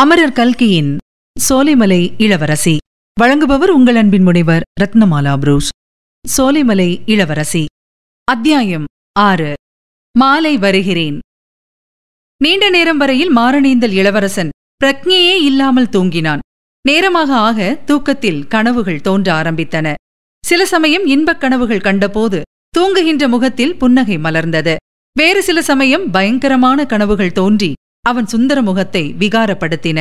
அமரர் கல்கியின் சோலைமலை இளவரசி வழங்குபவர் உங்கள் அன்பின் முனைவர் ரத்னமாலா புரூஸ் சோலைமலை இளவரசி அத்தியாயம் ஆறு மாலை வருகிறேன் நீண்ட நேரம் வரையில் மாரணீந்தல் இளவரசன் பிரக்ஞையே இல்லாமல் தூங்கினான் நேரமாக ஆக தூக்கத்தில் கனவுகள் தோன்ற ஆரம்பித்தன சில சமயம் இன்பக் கனவுகள் கண்டபோது தூங்குகின்ற முகத்தில் புன்னகை மலர்ந்தது வேறு சில சமயம் பயங்கரமான கனவுகள் தோன்றி அவன் சுந்தர முகத்தை விகாரப்படுத்தின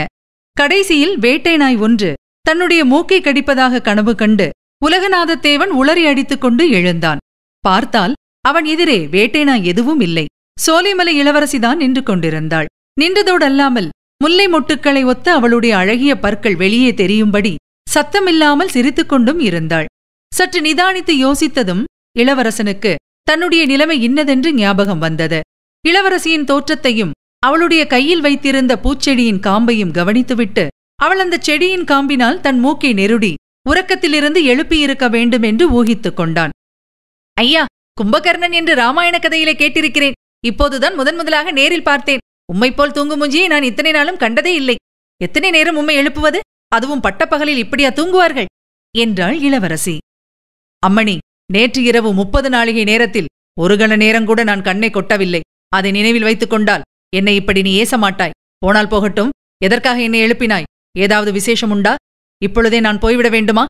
கடைசியில் வேட்டை நாய் ஒன்று தன்னுடைய மூக்கை கடிப்பதாக கனவு கண்டு உலகநாதத்தேவன் உளறி அடித்துக் கொண்டு எழுந்தான் பார்த்தால் அவன் எதிரே வேட்டை நாய் எதுவும் இல்லை சோலைமலை இளவரசிதான் நின்று கொண்டிருந்தாள் நின்றதோடல்லாமல் முல்லை மொட்டுக்களை ஒத்த அவளுடைய அழகிய பற்கள் வெளியே தெரியும்படி சத்தமில்லாமல் சிரித்துக்கொண்டும் இருந்தாள் சற்று நிதானித்து யோசித்ததும் இளவரசனுக்கு தன்னுடைய நிலைமை இன்னதென்று ஞாபகம் வந்தது இளவரசியின் தோற்றத்தையும் அவளுடைய கையில் வைத்திருந்த பூச்செடியின் காம்பையும் கவனித்துவிட்டு அவள் அந்த செடியின் காம்பினால் தன் மூக்கை நெருடி உறக்கத்திலிருந்து எழுப்பியிருக்க வேண்டும் என்று ஊகித்துக் கொண்டான் ஐயா கும்பகர்ணன் என்று ராமாயண கதையிலே கேட்டிருக்கிறேன் இப்போதுதான் முதன் முதலாக நேரில் பார்த்தேன் உம்மை போல் தூங்குமுஞ்சியை நான் இத்தனை நாளும் கண்டதே இல்லை எத்தனை நேரம் உம்மை எழுப்புவது அதுவும் பட்டப்பகலில் இப்படியா தூங்குவார்கள் என்றாள் இளவரசி அம்மணி நேற்று இரவு முப்பது நாளிகை நேரத்தில் ஒரு கண நேரங்கூட நான் கண்ணை கொட்டவில்லை அதை நினைவில் வைத்துக் கொண்டால் என்னை இப்படி நீ ஏச மாட்டாய் போனால் போகட்டும் எதற்காக என்னை எழுப்பினாய் ஏதாவது விசேஷம் உண்டா இப்பொழுதே நான் போய்விட வேண்டுமா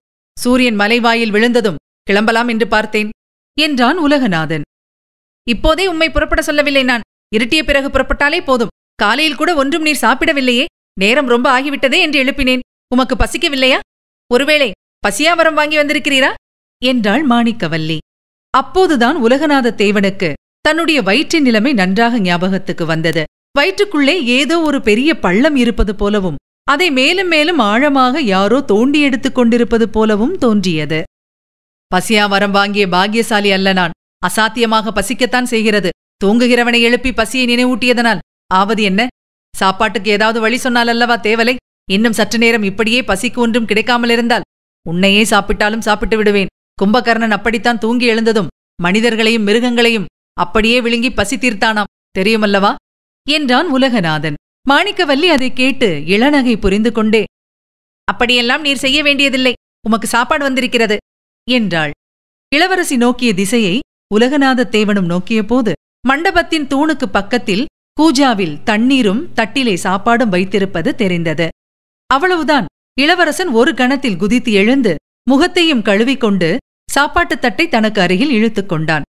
சூரியன் மலைவாயில் விழுந்ததும் கிளம்பலாம் என்று பார்த்தேன் என்றான் உலகநாதன் இப்போதே உம்மை புறப்பட சொல்லவில்லை நான் இருட்டிய பிறகு புறப்பட்டாலே போதும் காலையில் கூட ஒன்றும் நீர் சாப்பிடவில்லையே நேரம் ரொம்ப ஆகிவிட்டதே என்று எழுப்பினேன் உமக்கு பசிக்கவில்லையா ஒருவேளை பசியாமரம் வாங்கி வந்திருக்கிறீரா என்றாள் மாணிக்கவல்லி அப்போதுதான் உலகநாத தேவனுக்கு தன்னுடைய வயிற்றின் நிலைமை நன்றாக ஞாபகத்துக்கு வந்தது வயிற்றுக்குள்ளே ஏதோ ஒரு பெரிய பள்ளம் இருப்பது போலவும் அதை மேலும் மேலும் ஆழமாக யாரோ தோண்டி எடுத்துக் கொண்டிருப்பது போலவும் தோன்றியது பசியா வரம் வாங்கிய பாக்கியசாலி அல்ல நான் அசாத்தியமாக பசிக்கத்தான் செய்கிறது தூங்குகிறவனை எழுப்பி பசியை நினைவூட்டியதனால் ஆவது என்ன சாப்பாட்டுக்கு ஏதாவது வழி சொன்னால் அல்லவா தேவலை இன்னும் சற்று நேரம் இப்படியே பசிக்கு ஒன்றும் கிடைக்காமல் இருந்தால் உன்னையே சாப்பிட்டாலும் சாப்பிட்டு விடுவேன் கும்பகர்ணன் அப்படித்தான் தூங்கி எழுந்ததும் மனிதர்களையும் மிருகங்களையும் அப்படியே விழுங்கி பசி தீர்த்தானாம் தெரியுமல்லவா என்றான் உலகநாதன் மாணிக்கவல்லி அதை கேட்டு இளநகை புரிந்து கொண்டே அப்படியெல்லாம் நீர் செய்ய வேண்டியதில்லை உமக்கு சாப்பாடு வந்திருக்கிறது என்றாள் இளவரசி நோக்கிய திசையை உலகநாத தேவனும் நோக்கியபோது மண்டபத்தின் தூணுக்கு பக்கத்தில் கூஜாவில் தண்ணீரும் தட்டிலே சாப்பாடும் வைத்திருப்பது தெரிந்தது அவ்வளவுதான் இளவரசன் ஒரு கணத்தில் குதித்து எழுந்து முகத்தையும் கழுவிக்கொண்டு சாப்பாட்டு தட்டை தனக்கு அருகில் இழுத்துக் கொண்டான்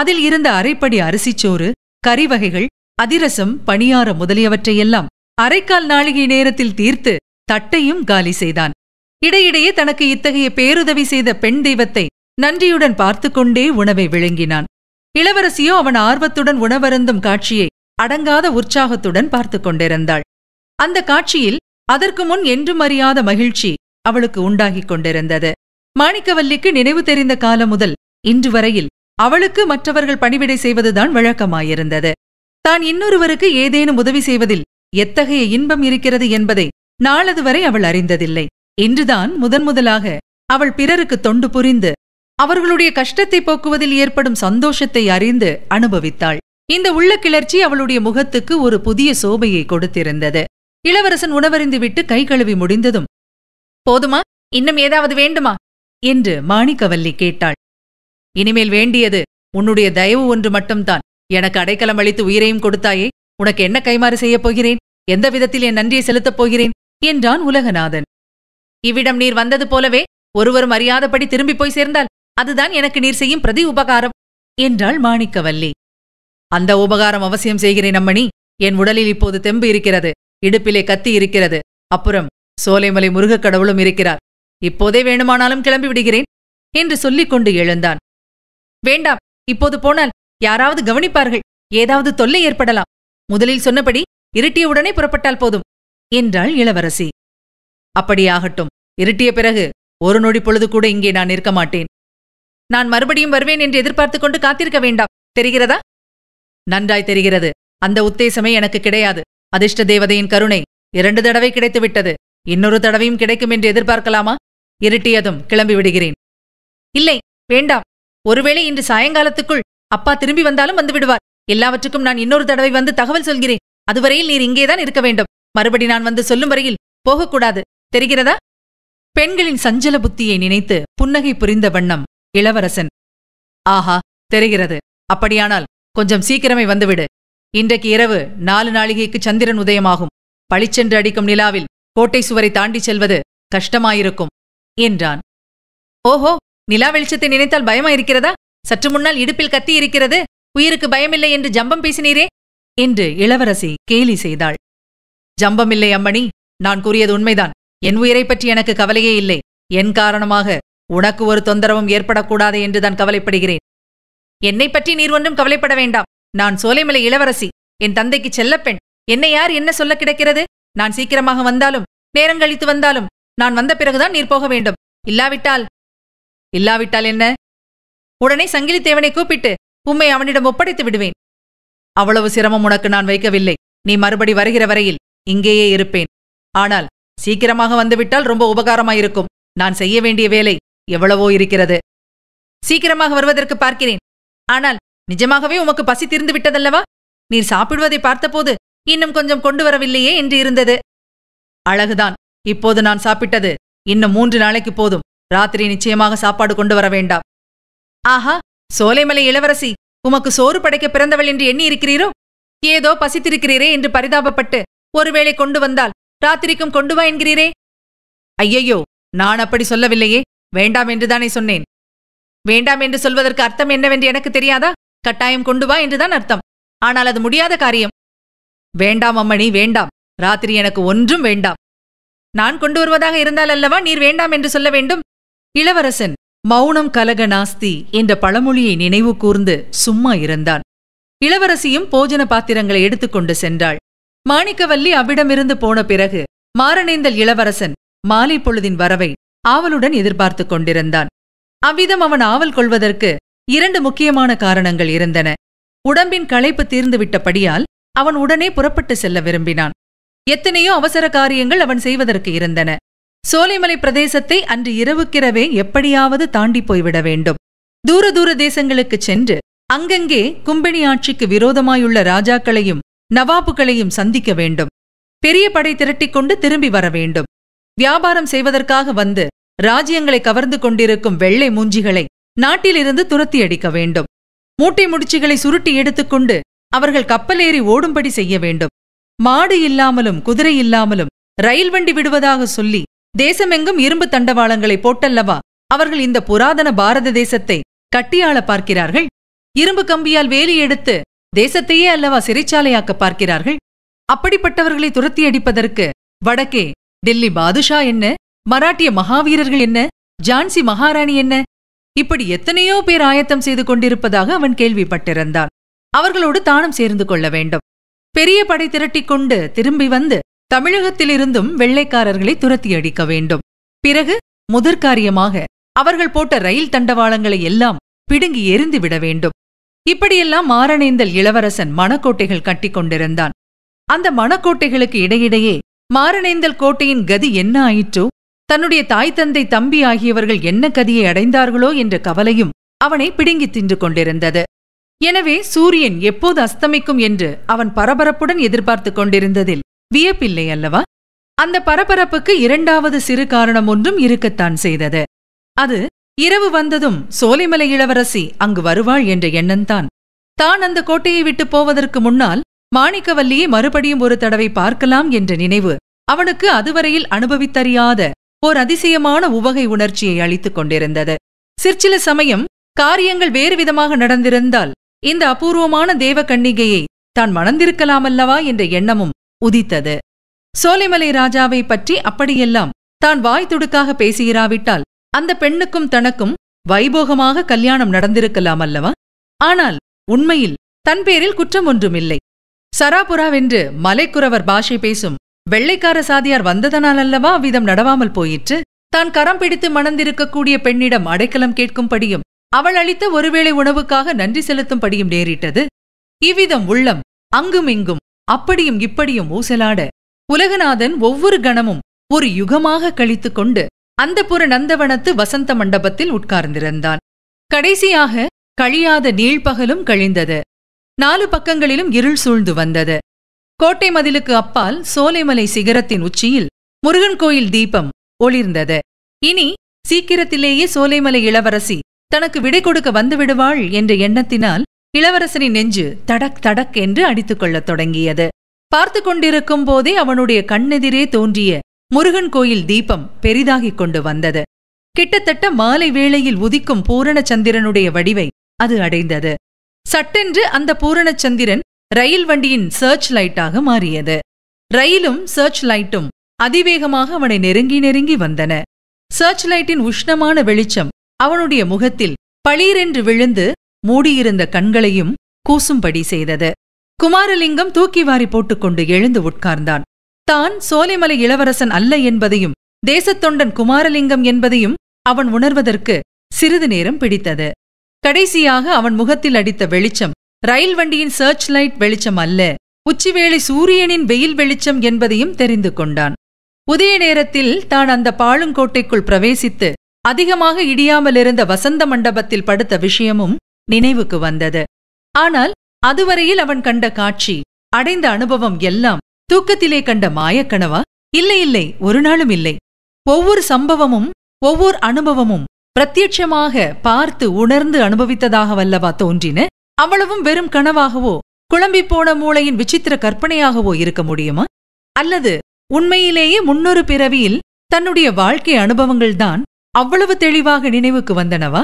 அதில் இருந்த அரைப்படி அரிசிச்சோறு கறிவகைகள் அதிரசம் பணியாரம் முதலியவற்றையெல்லாம் அரைக்கால் நாழிகை நேரத்தில் தீர்த்து தட்டையும் காலி செய்தான் இடையிடையே தனக்கு இத்தகைய பேருதவி செய்த பெண் தெய்வத்தை நன்றியுடன் பார்த்து கொண்டே உணவை விழுங்கினான் இளவரசியோ அவன் ஆர்வத்துடன் உணவருந்தும் காட்சியை அடங்காத உற்சாகத்துடன் பார்த்து கொண்டிருந்தாள் அந்த காட்சியில் அதற்கு முன் என்றும் அறியாத மகிழ்ச்சி அவளுக்கு உண்டாகிக் கொண்டிருந்தது மாணிக்கவல்லிக்கு நினைவு தெரிந்த காலம் முதல் இன்று வரையில் அவளுக்கு மற்றவர்கள் பணிவிடை செய்வதுதான் வழக்கமாயிருந்தது தான் இன்னொருவருக்கு ஏதேனும் உதவி செய்வதில் எத்தகைய இன்பம் இருக்கிறது என்பதை நாளது வரை அவள் அறிந்ததில்லை இன்றுதான் முதன் முதலாக அவள் பிறருக்கு தொண்டு புரிந்து அவர்களுடைய கஷ்டத்தை போக்குவதில் ஏற்படும் சந்தோஷத்தை அறிந்து அனுபவித்தாள் இந்த உள்ள கிளர்ச்சி அவளுடைய முகத்துக்கு ஒரு புதிய சோபையை கொடுத்திருந்தது இளவரசன் உணவறிந்து விட்டு கை கழுவி முடிந்ததும் போதுமா இன்னும் ஏதாவது வேண்டுமா என்று மாணிக்கவல்லி கேட்டாள் இனிமேல் வேண்டியது உன்னுடைய தயவு ஒன்று மட்டும்தான் எனக்கு அடைக்கலம் அளித்து உயிரையும் கொடுத்தாயே உனக்கு என்ன கைமாறு செய்யப் போகிறேன் எந்த விதத்தில் என் நன்றியை செலுத்தப் போகிறேன் என்றான் உலகநாதன் இவ்விடம் நீர் வந்தது போலவே ஒருவரும் அறியாதபடி திரும்பி போய் சேர்ந்தால் அதுதான் எனக்கு நீர் செய்யும் பிரதி உபகாரம் என்றாள் மாணிக்கவல்லி அந்த உபகாரம் அவசியம் செய்கிறேன் அம்மணி என் உடலில் இப்போது தெம்பு இருக்கிறது இடுப்பிலே கத்தி இருக்கிறது அப்புறம் சோலைமலை முருகக் கடவுளும் இருக்கிறார் இப்போதே வேணுமானாலும் கிளம்பி விடுகிறேன் என்று சொல்லிக் கொண்டு எழுந்தான் வேண்டாம் இப்போது போனால் யாராவது கவனிப்பார்கள் ஏதாவது தொல்லை ஏற்படலாம் முதலில் சொன்னபடி இருட்டியவுடனே புறப்பட்டால் போதும் என்றாள் இளவரசி அப்படியாகட்டும் இருட்டிய பிறகு ஒரு நொடி பொழுது கூட இங்கே நான் இருக்க மாட்டேன் நான் மறுபடியும் வருவேன் என்று எதிர்பார்த்துக் கொண்டு காத்திருக்க வேண்டாம் தெரிகிறதா நன்றாய் தெரிகிறது அந்த உத்தேசமே எனக்கு கிடையாது அதிர்ஷ்ட தேவதையின் கருணை இரண்டு தடவை கிடைத்துவிட்டது இன்னொரு தடவையும் கிடைக்கும் என்று எதிர்பார்க்கலாமா இருட்டியதும் கிளம்பி விடுகிறேன் இல்லை வேண்டாம் ஒருவேளை இன்று சாயங்காலத்துக்குள் அப்பா திரும்பி வந்தாலும் வந்து விடுவார் எல்லாவற்றுக்கும் நான் இன்னொரு தடவை வந்து தகவல் சொல்கிறேன் அதுவரையில் நீர் இங்கேதான் இருக்க வேண்டும் மறுபடி நான் வந்து சொல்லும் வரையில் போகக்கூடாது தெரிகிறதா பெண்களின் சஞ்சல புத்தியை நினைத்து புன்னகை புரிந்த வண்ணம் இளவரசன் ஆஹா தெரிகிறது அப்படியானால் கொஞ்சம் சீக்கிரமே வந்துவிடு இன்றைக்கு இரவு நாலு நாளிகைக்கு சந்திரன் உதயமாகும் பளிச்சென்று அடிக்கும் நிலாவில் கோட்டை சுவரை தாண்டிச் செல்வது கஷ்டமாயிருக்கும் என்றான் ஓஹோ நிலா வெளிச்சத்தை நினைத்தால் பயமாயிருக்கிறதா சற்று முன்னால் இடுப்பில் கத்தி இருக்கிறது உயிருக்கு பயமில்லை என்று ஜம்பம் பேசினீரே என்று இளவரசி கேலி செய்தாள் ஜம்பமில்லை அம்மணி நான் கூறியது உண்மைதான் என் உயிரை பற்றி எனக்கு கவலையே இல்லை என் காரணமாக உனக்கு ஒரு தொந்தரவும் ஏற்படக்கூடாது என்றுதான் கவலைப்படுகிறேன் என்னை பற்றி நீர் ஒன்றும் கவலைப்பட வேண்டாம் நான் சோலைமலை இளவரசி என் தந்தைக்கு செல்லப்பெண் என்னை யார் என்ன சொல்ல கிடக்கிறது நான் சீக்கிரமாக வந்தாலும் கழித்து வந்தாலும் நான் வந்த பிறகுதான் நீர் போக வேண்டும் இல்லாவிட்டால் இல்லாவிட்டால் என்ன உடனே சங்கிலித்தேவனை கூப்பிட்டு உம்மை அவனிடம் ஒப்படைத்து விடுவேன் அவ்வளவு சிரமம் உனக்கு நான் வைக்கவில்லை நீ மறுபடி வருகிற வரையில் இங்கேயே இருப்பேன் ஆனால் சீக்கிரமாக வந்துவிட்டால் ரொம்ப உபகாரமாயிருக்கும் நான் செய்ய வேண்டிய வேலை எவ்வளவோ இருக்கிறது சீக்கிரமாக வருவதற்கு பார்க்கிறேன் ஆனால் நிஜமாகவே உமக்கு பசி தீர்ந்து விட்டதல்லவா நீர் சாப்பிடுவதை பார்த்தபோது இன்னும் கொஞ்சம் கொண்டு வரவில்லையே என்று இருந்தது அழகுதான் இப்போது நான் சாப்பிட்டது இன்னும் மூன்று நாளைக்கு போதும் ராத்திரி நிச்சயமாக சாப்பாடு கொண்டு வர வேண்டாம் ஆஹா சோலைமலை இளவரசி உமக்கு சோறு படைக்க பிறந்தவள் என்று எண்ணி இருக்கிறீரோ ஏதோ பசித்திருக்கிறீரே என்று பரிதாபப்பட்டு ஒருவேளை கொண்டு வந்தால் ராத்திரிக்கும் கொண்டு வா என்கிறீரே ஐயையோ நான் அப்படி சொல்லவில்லையே வேண்டாம் என்றுதானே சொன்னேன் வேண்டாம் என்று சொல்வதற்கு அர்த்தம் என்னவென்று எனக்கு தெரியாதா கட்டாயம் கொண்டு வா என்றுதான் அர்த்தம் ஆனால் அது முடியாத காரியம் வேண்டாம் அம்மணி வேண்டாம் ராத்திரி எனக்கு ஒன்றும் வேண்டாம் நான் கொண்டு வருவதாக இருந்தால் அல்லவா நீர் வேண்டாம் என்று சொல்ல வேண்டும் இளவரசன் மௌனம் கலக நாஸ்தி என்ற பழமொழியை நினைவு கூர்ந்து சும்மா இருந்தான் இளவரசியும் போஜன பாத்திரங்களை எடுத்துக்கொண்டு சென்றாள் மாணிக்கவல்லி அவ்விடமிருந்து போன பிறகு மாரணேந்தல் இளவரசன் மாலை பொழுதின் வரவை ஆவலுடன் எதிர்பார்த்துக் கொண்டிருந்தான் அவ்விதம் அவன் ஆவல் கொள்வதற்கு இரண்டு முக்கியமான காரணங்கள் இருந்தன உடம்பின் களைப்பு தீர்ந்துவிட்டபடியால் அவன் உடனே புறப்பட்டு செல்ல விரும்பினான் எத்தனையோ அவசர காரியங்கள் அவன் செய்வதற்கு இருந்தன சோலைமலை பிரதேசத்தை அன்று இரவுக்கிரவே எப்படியாவது தாண்டி போய்விட வேண்டும் தூர தூர தேசங்களுக்கு சென்று அங்கங்கே கும்பணி ஆட்சிக்கு விரோதமாயுள்ள ராஜாக்களையும் நவாபுகளையும் சந்திக்க வேண்டும் பெரிய படை திரட்டிக்கொண்டு திரும்பி வர வேண்டும் வியாபாரம் செய்வதற்காக வந்து ராஜ்யங்களை கவர்ந்து கொண்டிருக்கும் வெள்ளை மூஞ்சிகளை நாட்டிலிருந்து துரத்தி அடிக்க வேண்டும் மூட்டை முடிச்சுகளை சுருட்டி எடுத்துக்கொண்டு அவர்கள் கப்பலேறி ஓடும்படி செய்ய வேண்டும் மாடு இல்லாமலும் குதிரை இல்லாமலும் ரயில் வண்டி விடுவதாக சொல்லி தேசமெங்கும் இரும்பு தண்டவாளங்களை போட்டல்லவா அவர்கள் இந்த புராதன பாரத தேசத்தை கட்டியாள பார்க்கிறார்கள் இரும்பு கம்பியால் வேலி எடுத்து தேசத்தையே அல்லவா சிறைச்சாலையாக்க பார்க்கிறார்கள் அப்படிப்பட்டவர்களை துரத்தி அடிப்பதற்கு வடக்கே டெல்லி பாதுஷா என்ன மராட்டிய மகாவீரர்கள் என்ன ஜான்சி மகாராணி என்ன இப்படி எத்தனையோ பேர் ஆயத்தம் செய்து கொண்டிருப்பதாக அவன் கேள்விப்பட்டிருந்தான் அவர்களோடு தானும் சேர்ந்து கொள்ள வேண்டும் பெரிய படை திரட்டிக் கொண்டு திரும்பி வந்து தமிழகத்திலிருந்தும் வெள்ளைக்காரர்களை துரத்தி அடிக்க வேண்டும் பிறகு முதற்காரியமாக அவர்கள் போட்ட ரயில் தண்டவாளங்களை எல்லாம் பிடுங்கி எரிந்துவிட வேண்டும் இப்படியெல்லாம் மாரணேந்தல் இளவரசன் மணக்கோட்டைகள் கட்டிக் கொண்டிருந்தான் அந்த மணக்கோட்டைகளுக்கு இடையிடையே மாரணேந்தல் கோட்டையின் கதி என்ன ஆயிற்றோ தன்னுடைய தாய் தந்தை தம்பி ஆகியவர்கள் என்ன கதியை அடைந்தார்களோ என்ற கவலையும் அவனை பிடுங்கி தின்று கொண்டிருந்தது எனவே சூரியன் எப்போது அஸ்தமிக்கும் என்று அவன் பரபரப்புடன் எதிர்பார்த்துக் கொண்டிருந்ததில் வியப்பில்லை அல்லவா அந்த பரபரப்புக்கு இரண்டாவது சிறு காரணம் ஒன்றும் இருக்கத்தான் செய்தது அது இரவு வந்ததும் சோலைமலை இளவரசி அங்கு வருவாள் என்ற எண்ணம்தான் தான் அந்த கோட்டையை விட்டு போவதற்கு முன்னால் மாணிக்கவல்லியை மறுபடியும் ஒரு தடவை பார்க்கலாம் என்ற நினைவு அவனுக்கு அதுவரையில் அனுபவித்தறியாத ஓர் அதிசயமான உவகை உணர்ச்சியை அளித்துக் கொண்டிருந்தது சிற்சில சமயம் காரியங்கள் வேறு விதமாக நடந்திருந்தால் இந்த அபூர்வமான தேவ கண்ணிகையை தான் மணந்திருக்கலாமல்லவா என்ற எண்ணமும் உதித்தது சோலைமலை ராஜாவை பற்றி அப்படியெல்லாம் தான் வாய் துடுக்காக பேசுகிறாவிட்டால் அந்த பெண்ணுக்கும் தனக்கும் வைபோகமாக கல்யாணம் நடந்திருக்கலாம் அல்லவா ஆனால் உண்மையில் தன் பேரில் குற்றம் ஒன்றுமில்லை சராபுராவென்று மலைக்குறவர் பாஷை பேசும் வெள்ளைக்கார சாதியார் வந்ததனால் அல்லவா அவ்விதம் நடவாமல் போயிற்று தான் கரம் பிடித்து மணந்திருக்கக்கூடிய பெண்ணிடம் அடைக்கலம் கேட்கும்படியும் அவள் அளித்த ஒருவேளை உணவுக்காக நன்றி செலுத்தும்படியும் நேரிட்டது இவ்விதம் உள்ளம் அங்குமிங்கும் அப்படியும் இப்படியும் ஊசலாட உலகநாதன் ஒவ்வொரு கணமும் ஒரு யுகமாக கழித்துக் கொண்டு அந்த புற நந்தவனத்து வசந்த மண்டபத்தில் உட்கார்ந்திருந்தான் கடைசியாக கழியாத நீழ்பகலும் கழிந்தது நாலு பக்கங்களிலும் இருள் சூழ்ந்து வந்தது கோட்டை மதிலுக்கு அப்பால் சோலைமலை சிகரத்தின் உச்சியில் முருகன் கோயில் தீபம் ஒளிர்ந்தது இனி சீக்கிரத்திலேயே சோலைமலை இளவரசி தனக்கு விடை கொடுக்க வந்துவிடுவாள் என்ற எண்ணத்தினால் இளவரசனின் நெஞ்சு தடக் தடக் என்று அடித்துக்கொள்ளத் தொடங்கியது பார்த்து கொண்டிருக்கும் போதே அவனுடைய கண்ணெதிரே தோன்றிய முருகன் கோயில் தீபம் பெரிதாகிக் கொண்டு வந்தது கிட்டத்தட்ட மாலை வேளையில் உதிக்கும் பூரணச்சந்திரனுடைய வடிவை அது அடைந்தது சட்டென்று அந்த பூரணச்சந்திரன் ரயில் வண்டியின் சர்ச் லைட்டாக மாறியது ரயிலும் சர்ச் லைட்டும் அதிவேகமாக அவனை நெருங்கி நெருங்கி வந்தன சர்ச் லைட்டின் உஷ்ணமான வெளிச்சம் அவனுடைய முகத்தில் பளீரென்று விழுந்து மூடியிருந்த கண்களையும் கூசும்படி செய்தது குமாரலிங்கம் தூக்கி வாரி போட்டுக்கொண்டு எழுந்து உட்கார்ந்தான் தான் சோலைமலை இளவரசன் அல்ல என்பதையும் தேசத்தொண்டன் குமாரலிங்கம் என்பதையும் அவன் உணர்வதற்கு சிறிது நேரம் பிடித்தது கடைசியாக அவன் முகத்தில் அடித்த வெளிச்சம் ரயில் வண்டியின் சர்ச் லைட் வெளிச்சம் அல்ல உச்சிவேளை சூரியனின் வெயில் வெளிச்சம் என்பதையும் தெரிந்து கொண்டான் உதய நேரத்தில் தான் அந்த பாளுங்கோட்டைக்குள் பிரவேசித்து அதிகமாக இடியாமலிருந்த வசந்த மண்டபத்தில் படுத்த விஷயமும் நினைவுக்கு வந்தது ஆனால் அதுவரையில் அவன் கண்ட காட்சி அடைந்த அனுபவம் எல்லாம் தூக்கத்திலே கண்ட மாயக்கனவா இல்லை இல்லை ஒரு நாளும் இல்லை ஒவ்வொரு சம்பவமும் ஒவ்வொரு அனுபவமும் பிரத்யட்சமாக பார்த்து உணர்ந்து அனுபவித்ததாக வல்லவா தோன்றின அவ்வளவும் வெறும் கனவாகவோ போன மூளையின் விசித்திர கற்பனையாகவோ இருக்க முடியுமா அல்லது உண்மையிலேயே முன்னொரு பிறவியில் தன்னுடைய வாழ்க்கை அனுபவங்கள்தான் அவ்வளவு தெளிவாக நினைவுக்கு வந்தனவா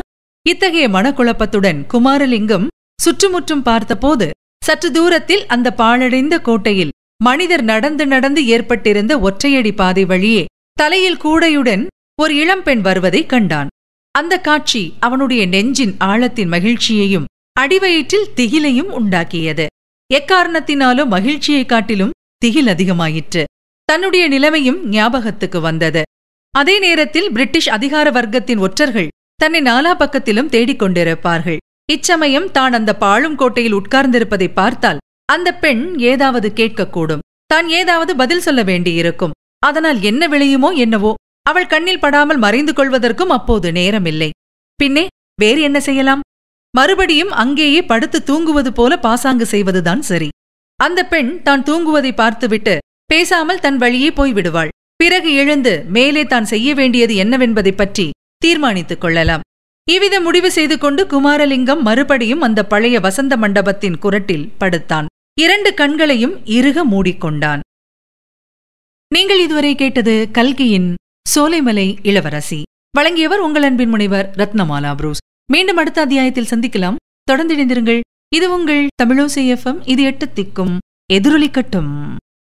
இத்தகைய மனக்குழப்பத்துடன் குமாரலிங்கம் சுற்றுமுற்றும் பார்த்தபோது சற்று தூரத்தில் அந்த பாழடைந்த கோட்டையில் மனிதர் நடந்து நடந்து ஏற்பட்டிருந்த ஒற்றையடி பாதை வழியே தலையில் கூடையுடன் ஒரு இளம்பெண் வருவதை கண்டான் அந்த காட்சி அவனுடைய நெஞ்சின் ஆழத்தின் மகிழ்ச்சியையும் அடிவயிற்றில் திகிலையும் உண்டாக்கியது எக்காரணத்தினாலும் மகிழ்ச்சியை காட்டிலும் திகில் அதிகமாயிற்று தன்னுடைய நிலைமையும் ஞாபகத்துக்கு வந்தது அதே நேரத்தில் பிரிட்டிஷ் அதிகார வர்க்கத்தின் ஒற்றர்கள் தன்னை நாலா பக்கத்திலும் தேடிக்கொண்டிருப்பார்கள் இச்சமயம் தான் அந்த பாழும் கோட்டையில் உட்கார்ந்திருப்பதை பார்த்தால் அந்த பெண் ஏதாவது கேட்கக்கூடும் தான் ஏதாவது பதில் சொல்ல வேண்டியிருக்கும் அதனால் என்ன விளையுமோ என்னவோ அவள் கண்ணில் படாமல் மறைந்து கொள்வதற்கும் அப்போது நேரமில்லை பின்னே வேறு என்ன செய்யலாம் மறுபடியும் அங்கேயே படுத்து தூங்குவது போல பாசாங்கு செய்வதுதான் சரி அந்த பெண் தான் தூங்குவதை பார்த்துவிட்டு பேசாமல் தன் வழியே போய்விடுவாள் பிறகு எழுந்து மேலே தான் செய்ய வேண்டியது என்னவென்பதை பற்றி தீர்மானித்துக் கொள்ளலாம் இவ்வித முடிவு செய்து கொண்டு குமாரலிங்கம் மறுபடியும் அந்த பழைய வசந்த மண்டபத்தின் குரட்டில் படுத்தான் இரண்டு கண்களையும் இறுக மூடிக்கொண்டான் நீங்கள் இதுவரை கேட்டது கல்கியின் சோலைமலை இளவரசி வழங்கியவர் உங்கள் அன்பின் முனைவர் ரத்னமாலா புரூஸ் மீண்டும் அடுத்த அத்தியாயத்தில் சந்திக்கலாம் தொடர்ந்து இணைந்திருங்கள் இது உங்கள் தமிழோசை எஃப்எம் இது எட்டு திக்கும் எதிரொலிக்கட்டும்